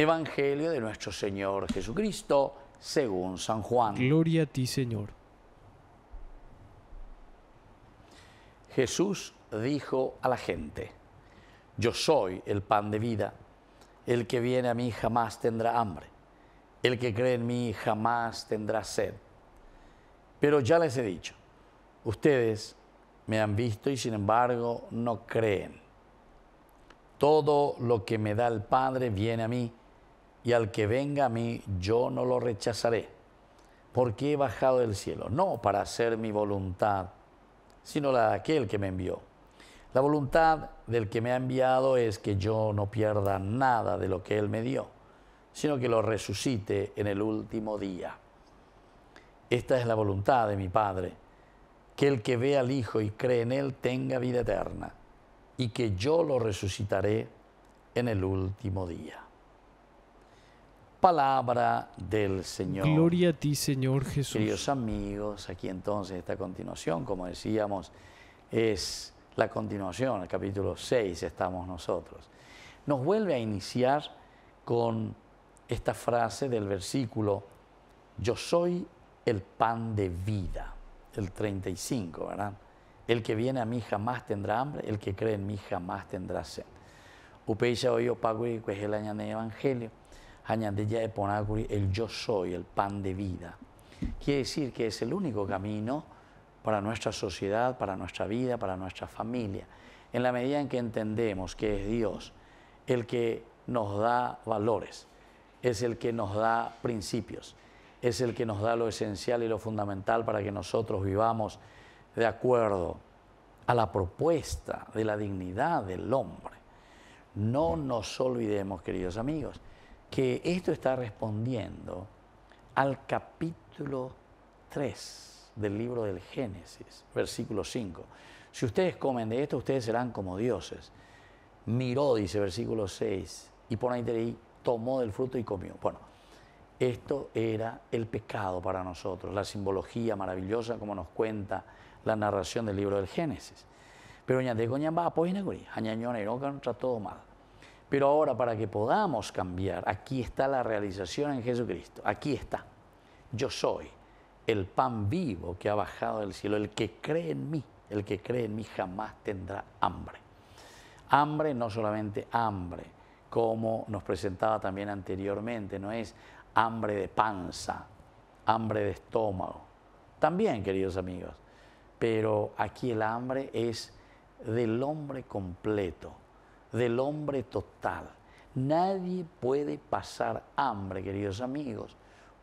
Evangelio de nuestro Señor Jesucristo, según San Juan. Gloria a ti, Señor. Jesús dijo a la gente, Yo soy el pan de vida, el que viene a mí jamás tendrá hambre, el que cree en mí jamás tendrá sed. Pero ya les he dicho, ustedes me han visto y sin embargo no creen. Todo lo que me da el Padre viene a mí y al que venga a mí yo no lo rechazaré, porque he bajado del cielo, no para hacer mi voluntad, sino la de aquel que me envió. La voluntad del que me ha enviado es que yo no pierda nada de lo que él me dio, sino que lo resucite en el último día. Esta es la voluntad de mi Padre, que el que ve al Hijo y cree en él tenga vida eterna, y que yo lo resucitaré en el último día palabra del Señor. Gloria a ti, Señor Jesús. Queridos amigos, aquí entonces esta continuación, como decíamos, es la continuación, el capítulo 6 estamos nosotros. Nos vuelve a iniciar con esta frase del versículo, yo soy el pan de vida, el 35, ¿verdad? El que viene a mí jamás tendrá hambre, el que cree en mí jamás tendrá sed. Upeisha yo pago y el evangelio añadiría de el yo soy, el pan de vida. Quiere decir que es el único camino para nuestra sociedad, para nuestra vida, para nuestra familia. En la medida en que entendemos que es Dios el que nos da valores, es el que nos da principios, es el que nos da lo esencial y lo fundamental para que nosotros vivamos de acuerdo a la propuesta de la dignidad del hombre. No nos olvidemos, queridos amigos, que esto está respondiendo al capítulo 3 del libro del Génesis, versículo 5. Si ustedes comen de esto, ustedes serán como dioses. Miró, dice versículo 6, y por ahí tomó del fruto y comió. Bueno, esto era el pecado para nosotros, la simbología maravillosa como nos cuenta la narración del libro del Génesis. Pero ñandeco a apoyina añañón todo mal. Pero ahora para que podamos cambiar, aquí está la realización en Jesucristo, aquí está. Yo soy el pan vivo que ha bajado del cielo, el que cree en mí, el que cree en mí jamás tendrá hambre. Hambre no solamente hambre, como nos presentaba también anteriormente, no es hambre de panza, hambre de estómago. También, queridos amigos, pero aquí el hambre es del hombre completo, del hombre total. Nadie puede pasar hambre, queridos amigos,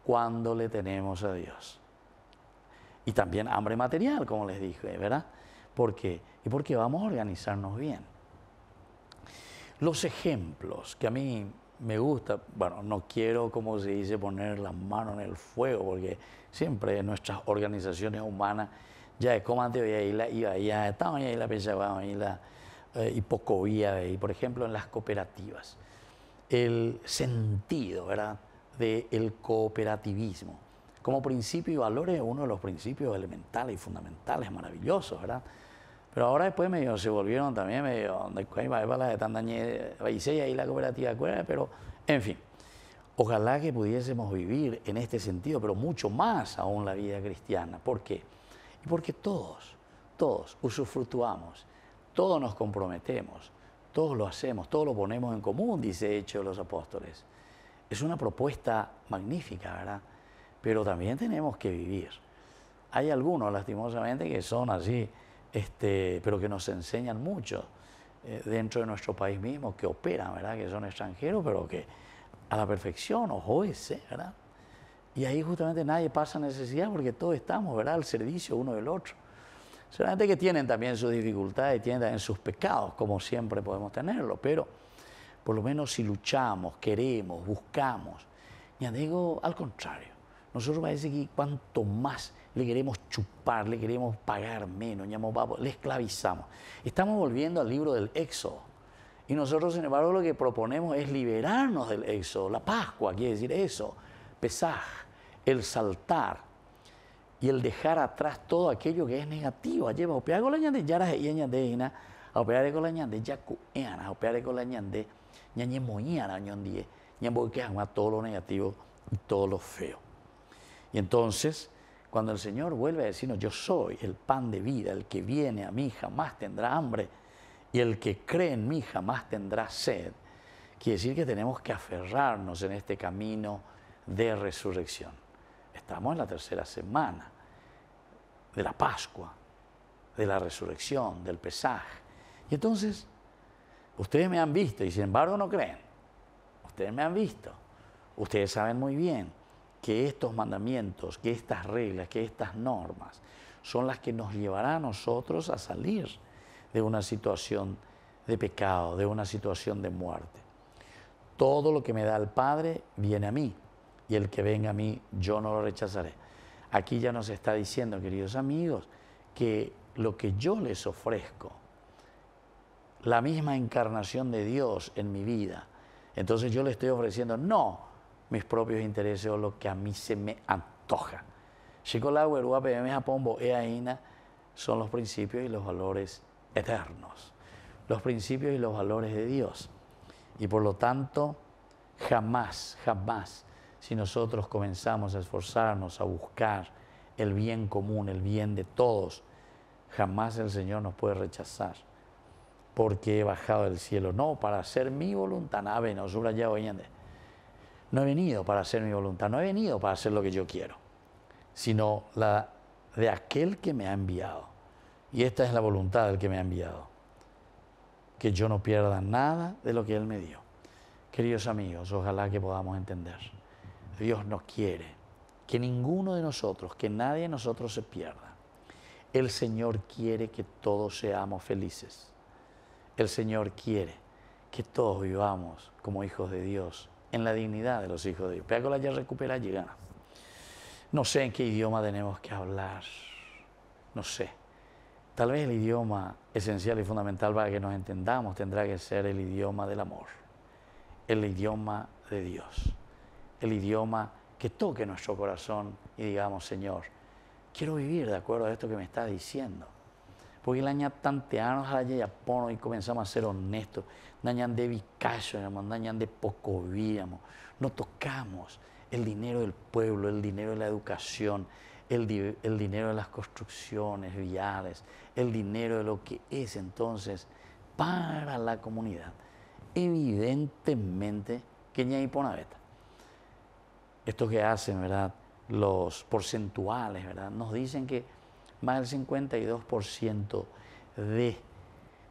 cuando le tenemos a Dios. Y también hambre material, como les dije, ¿verdad? ¿Por qué? Y porque vamos a organizarnos bien. Los ejemplos que a mí me gusta, bueno, no quiero, como se dice, poner las manos en el fuego, porque siempre nuestras organizaciones humanas, ya es como antes, y ahí la iba, ya estaba ahí la pensaba, ahí la eh, y poco vía ahí... por ejemplo en las cooperativas. El sentido ¿verdad? del el cooperativismo como principio y valores uno de los principios elementales y fundamentales, maravillosos, ¿verdad? Pero ahora después medio se volvieron también medio, de y ahí la cooperativa, pues, pero en fin, ojalá que pudiésemos vivir en este sentido, pero mucho más aún la vida cristiana. ¿Por qué? Y porque todos, todos usufructuamos todos nos comprometemos, todos lo hacemos, todos lo ponemos en común, dice Hecho los Apóstoles. Es una propuesta magnífica, ¿verdad? Pero también tenemos que vivir. Hay algunos, lastimosamente, que son así, este, pero que nos enseñan mucho eh, dentro de nuestro país mismo, que operan, ¿verdad? Que son extranjeros, pero que a la perfección, ojo ese, ¿verdad? Y ahí justamente nadie pasa necesidad porque todos estamos, ¿verdad? Al servicio uno del otro. Seguramente que tienen también sus dificultades, tienen también sus pecados, como siempre podemos tenerlo, pero por lo menos si luchamos, queremos, buscamos, ya digo al contrario, nosotros parece que cuanto más le queremos chupar, le queremos pagar menos, le esclavizamos. Estamos volviendo al libro del Éxodo. Y nosotros, sin embargo, lo que proponemos es liberarnos del Éxodo. La Pascua quiere decir eso, pesaj, el saltar, y el dejar atrás todo aquello que es negativo. Lleva a con la ñande, y ñande a con la ñande, a la todo lo negativo y todo lo feo. Y entonces, cuando el Señor vuelve a decirnos, yo soy el pan de vida, el que viene a mí jamás tendrá hambre y el que cree en mí jamás tendrá sed, quiere decir que tenemos que aferrarnos en este camino de resurrección. Estamos en la tercera semana de la Pascua, de la resurrección, del pesaje. Y entonces, ustedes me han visto y sin embargo no creen. Ustedes me han visto. Ustedes saben muy bien que estos mandamientos, que estas reglas, que estas normas son las que nos llevarán a nosotros a salir de una situación de pecado, de una situación de muerte. Todo lo que me da el Padre viene a mí y el que venga a mí, yo no lo rechazaré. Aquí ya nos está diciendo, queridos amigos, que lo que yo les ofrezco, la misma encarnación de Dios en mi vida, entonces yo le estoy ofreciendo no mis propios intereses o lo que a mí se me antoja. son los principios y los valores eternos, los principios y los valores de Dios. Y por lo tanto, jamás, jamás si nosotros comenzamos a esforzarnos, a buscar el bien común, el bien de todos, jamás el Señor nos puede rechazar, porque he bajado del cielo, no para hacer mi voluntad, no he venido para hacer mi voluntad, no he venido para hacer lo que yo quiero, sino la de aquel que me ha enviado. Y esta es la voluntad del que me ha enviado, que yo no pierda nada de lo que Él me dio. Queridos amigos, ojalá que podamos entender. Dios no quiere que ninguno de nosotros, que nadie de nosotros se pierda. El Señor quiere que todos seamos felices. El Señor quiere que todos vivamos como hijos de Dios, en la dignidad de los hijos de Dios. la ya recupera, ya. No sé en qué idioma tenemos que hablar. No sé. Tal vez el idioma esencial y fundamental para que nos entendamos tendrá que ser el idioma del amor, el idioma de Dios el idioma que toque nuestro corazón y digamos, Señor, quiero vivir de acuerdo a esto que me estás diciendo. Porque el año tanteanos a la pono y comenzamos a ser honestos. Dañan de vicacho, dañan de poco No tocamos el dinero del pueblo, el dinero de la educación, el, dinero de las construcciones viales, el dinero de lo que es entonces para la comunidad. Evidentemente que ni hay esto que hacen, ¿verdad? Los porcentuales, ¿verdad? Nos dicen que más del 52% de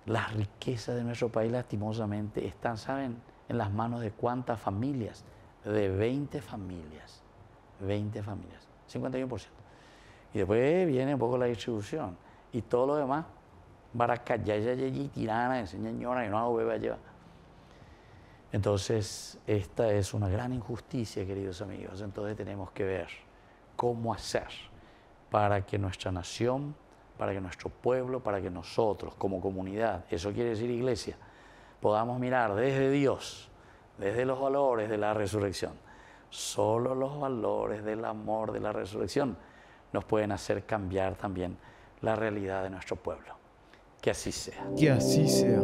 las riquezas de nuestro país lastimosamente están, ¿saben? En las manos de cuántas familias? De 20 familias. 20 familias. 51%. Y después viene un poco la distribución. Y todo lo demás, ya Tirana, enseña señora, y no hago beba lleva. Entonces, esta es una gran injusticia, queridos amigos. Entonces tenemos que ver cómo hacer para que nuestra nación, para que nuestro pueblo, para que nosotros como comunidad, eso quiere decir iglesia, podamos mirar desde Dios, desde los valores de la resurrección. Solo los valores del amor de la resurrección nos pueden hacer cambiar también la realidad de nuestro pueblo. Que así sea. Que así sea.